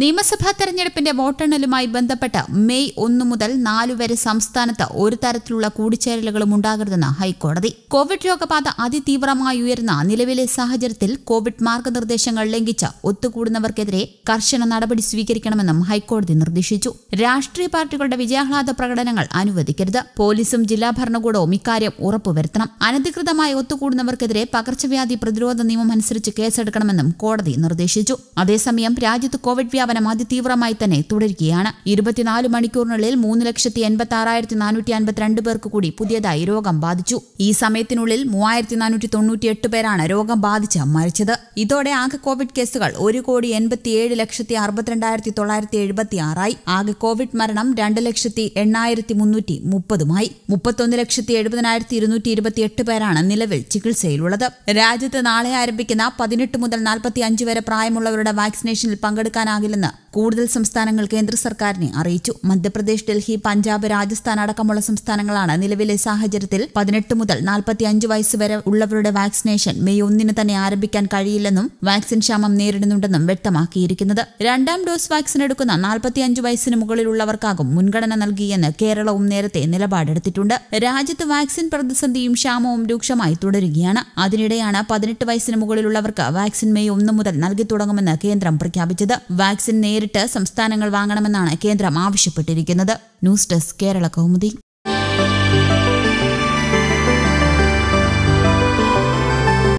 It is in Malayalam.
നിയമസഭാ തെരഞ്ഞെടുപ്പിന്റെ വോട്ടെണ്ണലുമായി ബന്ധപ്പെട്ട് മെയ് ഒന്ന് മുതൽ നാലു വരെ സംസ്ഥാനത്ത് ഒരു തരത്തിലുള്ള കൂടിച്ചേരലുകളും ഉണ്ടാകരുതെന്ന് ഹൈക്കോടതി കോവിഡ് രോഗബാധ അതിതീവ്രമായി ഉയരുന്ന നിലവിലെ സാഹചര്യത്തിൽ കോവിഡ് മാർഗനിർദ്ദേശങ്ങൾ ലംഘിച്ച് ഒത്തുകൂടുന്നവർക്കെതിരെ കർശന നടപടി സ്വീകരിക്കണമെന്നും ഹൈക്കോടതി നിർദ്ദേശിച്ചു രാഷ്ട്രീയ പാർട്ടികളുടെ വിജയാഹ്ലാദ പ്രകടനങ്ങൾ അനുവദിക്കരുത് പോലീസും ജില്ലാ ഭരണകൂടവും ഇക്കാര്യം ഉറപ്പുവരുത്തണം അനധികൃതമായി ഒത്തുകൂടുന്നവർക്കെതിരെ പകർച്ചവ്യാധി പ്രതിരോധ നിയമം അനുസരിച്ച് കേസെടുക്കണമെന്നും കോടതി നിർദ്ദേശിച്ചു അതേസമയം രാജ്യത്ത് കോവിഡ് വ്യാപനം അതിതീവ്രമായി തന്നെ തുടരുകയാണ് ഇരുപത്തിനാല് മണിക്കൂറിനുള്ളിൽ മൂന്ന് ലക്ഷത്തി എൺപത്തി ആറായിരത്തി നാനൂറ്റി അൻപത്തിരണ്ട് പേർക്ക് കൂടി പുതിയതായി രോഗം ബാധിച്ചു ഈ സമയത്തിനുള്ളിൽ മൂവായിരത്തി നാനൂറ്റി തൊണ്ണൂറ്റി എട്ട് പേരാണ് രോഗം ബാധിച്ച് മരിച്ചത് ഇതോടെ ആകെ കോവിഡ് കേസുകൾ ഒരു കോടി എൺപത്തി ഏഴ് ലക്ഷത്തി അറുപത്തിരണ്ടായിരത്തി തൊള്ളായിരത്തി എഴുപത്തി ആറായി ആകെ കോവിഡ് മരണം രണ്ട് ലക്ഷത്തി എണ്ണായിരത്തി മുന്നൂറ്റി മുപ്പതുമായി മുപ്പത്തൊന്ന് ലക്ഷത്തി എഴുപതിനായിരത്തി ഇരുന്നൂറ്റി ഇരുപത്തി എട്ട് പേരാണ് നിലവിൽ ചികിത്സയിലുള്ളത് രാജ്യത്ത് നാളെ ആരംഭിക്കുന്ന പതിനെട്ട് മുതൽ നാൽപ്പത്തി അഞ്ച് വരെ പ്രായമുള്ളവരുടെ വാക്സിനേഷനിൽ പങ്കെടുക്കാനാകില്ല ഉണ്ടാകില്ലെന്ന് കൂടുതൽ സംസ്ഥാനങ്ങൾ കേന്ദ്ര സർക്കാരിനെ അറിയിച്ചു മധ്യപ്രദേശ് ഡൽഹി പഞ്ചാബ് രാജസ്ഥാൻ അടക്കമുള്ള സംസ്ഥാനങ്ങളാണ് നിലവിലെ സാഹചര്യത്തിൽ പതിനെട്ട് മുതൽ അഞ്ച് വയസ്സ് വരെ ഉള്ളവരുടെ വാക്സിനേഷൻ മെയ് ഒന്നിന് തന്നെ ആരംഭിക്കാൻ കഴിയില്ലെന്നും വാക്സിൻ ക്ഷാമം നേരിടുന്നുണ്ടെന്നും വ്യക്തമാക്കിയിരിക്കുന്നത് രണ്ടാം ഡോസ് വാക്സിൻ എടുക്കുന്ന അഞ്ച് വയസ്സിന് മുകളിലുള്ളവർക്കാകും മുൻഗണന നൽകിയെന്ന് കേരളവും നേരത്തെ നിലപാടെടുത്തിട്ടുണ്ട് രാജ്യത്ത് വാക്സിൻ പ്രതിസന്ധിയും ക്ഷാമവും രൂക്ഷമായി തുടരുകയാണ് അതിനിടെയാണ് പതിനെട്ട് വയസ്സിന് മുകളിലുള്ളവർക്ക് വാക്സിൻ മെയ് ഒന്ന് മുതൽ നൽകി തുടങ്ങുമെന്ന് കേന്ദ്രം പ്രഖ്യാപിച്ചത് വാക്സിൻ വാക്സിൻ നേരിട്ട് സംസ്ഥാനങ്ങൾ വാങ്ങണമെന്നാണ് കേന്ദ്രം ആവശ്യപ്പെട്ടിരിക്കുന്നത് ന്യൂസ് ഡെസ്ക് കേരള കൗമുദി